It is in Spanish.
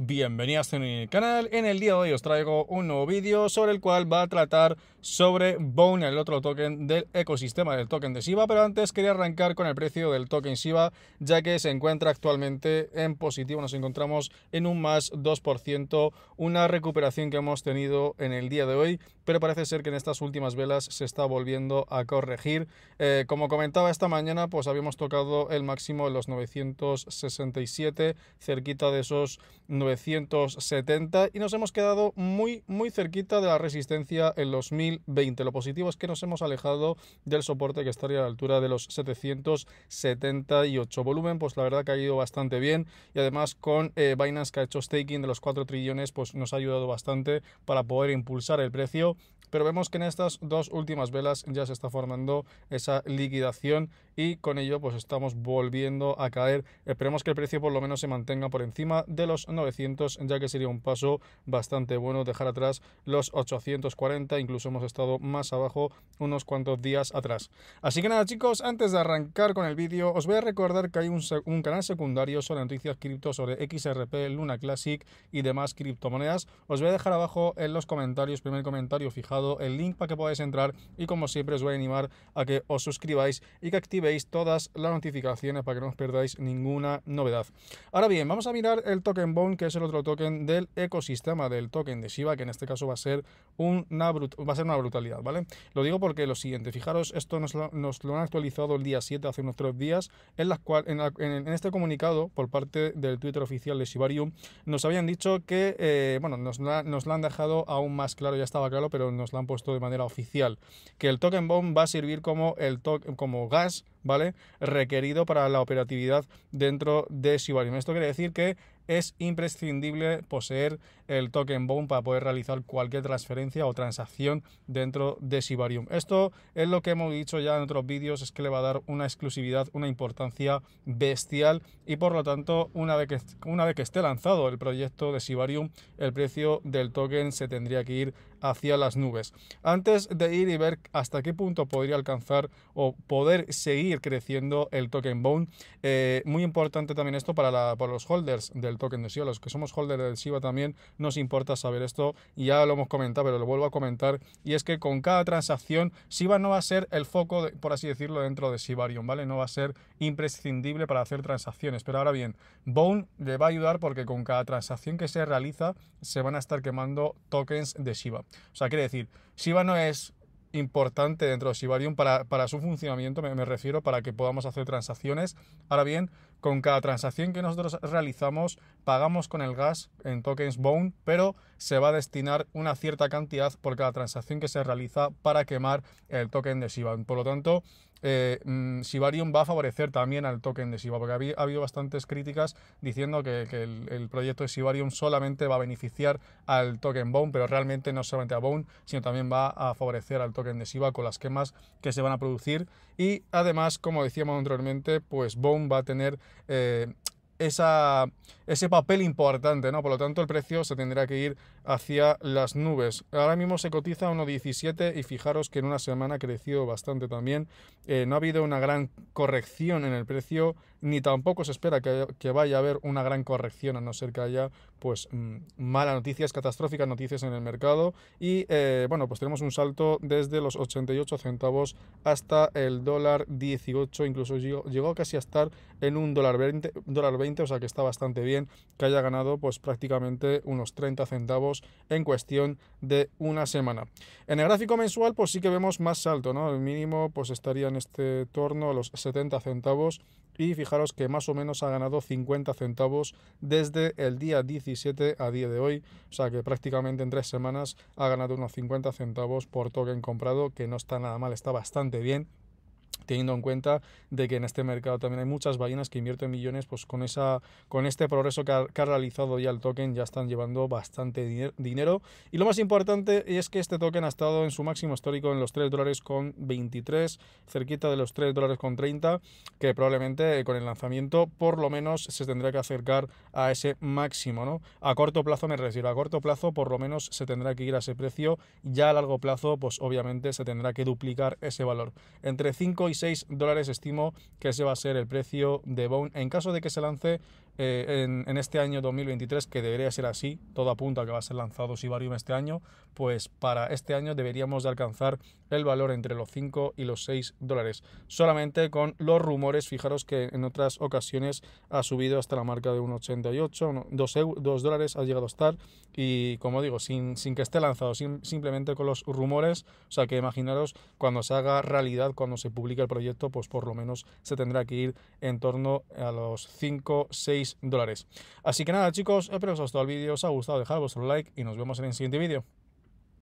Bienvenidos a mi canal, en el día de hoy os traigo un nuevo vídeo sobre el cual va a tratar sobre Bone, el otro token del ecosistema del token de Shiba, pero antes quería arrancar con el precio del token Shiba, ya que se encuentra actualmente en positivo, nos encontramos en un más 2%, una recuperación que hemos tenido en el día de hoy, pero parece ser que en estas últimas velas se está volviendo a corregir. Eh, como comentaba esta mañana, pues habíamos tocado el máximo de los 967, cerquita de esos 970 y nos hemos quedado muy muy cerquita de la resistencia en los 1020. Lo positivo es que nos hemos alejado del soporte que estaría a la altura de los 778 volumen, pues la verdad que ha ido bastante bien y además con eh, vainas Binance que ha hecho staking de los 4 trillones, pues nos ha ayudado bastante para poder impulsar el precio pero vemos que en estas dos últimas velas ya se está formando esa liquidación y con ello pues estamos volviendo a caer. Esperemos que el precio por lo menos se mantenga por encima de los ya que sería un paso bastante bueno dejar atrás los 840, incluso hemos estado más abajo unos cuantos días atrás. Así que nada chicos, antes de arrancar con el vídeo, os voy a recordar que hay un, canal secundario sobre noticias cripto, sobre XRP, Luna Classic y demás criptomonedas. Os voy a dejar abajo en los comentarios, primer comentario fijado, el link para que podáis entrar y como siempre os voy a animar a que os suscribáis y que activéis todas las notificaciones para que no os perdáis ninguna novedad. Ahora bien, vamos a mirar el token Bone que es el otro token del ecosistema del token de Shiba, que en este caso va a ser una, va a ser una brutalidad, ¿vale? Lo digo porque lo siguiente, fijaros, esto nos lo, han actualizado el día 7, hace unos tres días, en, las cual, en, este comunicado por parte del Twitter oficial de Shibarium, nos habían dicho que, eh, bueno, nos, lo han dejado aún más claro, ya estaba claro, pero nos lo han puesto de manera oficial, que el token bomb va a servir como, el como gas ¿vale? Requerido para la operatividad dentro de Shibarium. Esto quiere decir que es imprescindible poseer el token BOM para poder realizar cualquier transferencia o transacción dentro de Sibarium. Esto es lo que hemos dicho ya en otros vídeos, es que le va a dar una exclusividad, una importancia bestial y por lo tanto una vez que, una vez que esté lanzado el proyecto de Sibarium, el precio del token se tendría que ir hacia las nubes. Antes de ir y ver hasta qué punto podría alcanzar o poder seguir creciendo el token Bone, eh, muy importante también esto para, los holders del token de SIVA, los que somos holders del SIBA también nos importa saber esto, ya lo hemos comentado, pero lo vuelvo a comentar, y es que con cada transacción SIBA no va a ser el foco, por así decirlo, dentro de Sibarium, ¿vale? No va a ser imprescindible para hacer transacciones, pero ahora bien, Bone le va a ayudar porque con cada transacción que se realiza se van a estar quemando tokens de SIBA. O sea, quiere decir, Shiba no es importante dentro de Shibarium para, para su funcionamiento, me, refiero, para que podamos hacer transacciones. Ahora bien, con cada transacción que nosotros realizamos, pagamos con el gas en tokens Bone, pero se va a destinar una cierta cantidad por cada transacción que se realiza para quemar el token de Shiba. Por lo tanto, eh, mm, va a favorecer también al token de Shiba, porque ha habido bastantes críticas diciendo que, el, proyecto de Shibarium solamente va a beneficiar al token Bone, pero realmente no solamente a Bone, sino también va a favorecer al token de Shiba con las quemas que se van a producir. Y además, como decíamos anteriormente, pues Bone va a tener eh, esa, ese papel importante, ¿no? Por lo tanto, el precio se tendrá que ir hacia las nubes. Ahora mismo se cotiza 1.17 y fijaros que en una semana creció bastante también. Eh, no ha habido una gran corrección en el precio, ni tampoco se espera que, que, vaya a haber una gran corrección, a no ser que haya pues mm, malas noticias, catastróficas noticias en el mercado y eh, bueno, pues tenemos un salto desde los 88 centavos hasta el dólar 18, incluso llegó, casi a estar en un dólar 20, o sea que está bastante bien que haya ganado pues prácticamente unos 30 centavos en cuestión de una semana. En el gráfico mensual pues sí que vemos más salto, ¿no? El mínimo pues estaría en este torno a los 70 centavos y fijaros que más o menos ha ganado 50 centavos desde el día 17 a día de hoy, o sea que prácticamente en tres semanas ha ganado unos 50 centavos por token comprado, que no está nada mal, está bastante bien teniendo en cuenta de que en este mercado también hay muchas ballenas que invierten millones, pues con, esa, con este progreso que ha, realizado ya el token ya están llevando bastante dinero. Y lo más importante es que este token ha estado en su máximo histórico en los 3 dólares con 23, cerquita de los 3 dólares con 30, que probablemente eh, con el lanzamiento por lo menos se tendrá que acercar a ese máximo. ¿no? A corto plazo me refiero, a corto plazo por lo menos se tendrá que ir a ese precio, ya a largo plazo pues obviamente se tendrá que duplicar ese valor. Entre 5 y 6 dólares estimo que ese va a ser el precio de Bone en caso de que se lance eh, en, este año 2023, que debería ser así, todo apunta que va a ser lanzado Sibarium este año, pues para este año deberíamos de alcanzar el valor entre los 5 y los 6 dólares. Solamente con los rumores, fijaros que en otras ocasiones ha subido hasta la marca de 1,88, 2, dólares ha llegado a estar y como digo, sin, sin que esté lanzado, simplemente con los rumores, o sea que imaginaros cuando se haga realidad, cuando se publique el proyecto, pues por lo menos se tendrá que ir en torno a los 5, 6 dólares. Así que nada chicos, espero que os haya gustado el vídeo, os ha gustado, dejad vuestro like y nos vemos en el siguiente vídeo.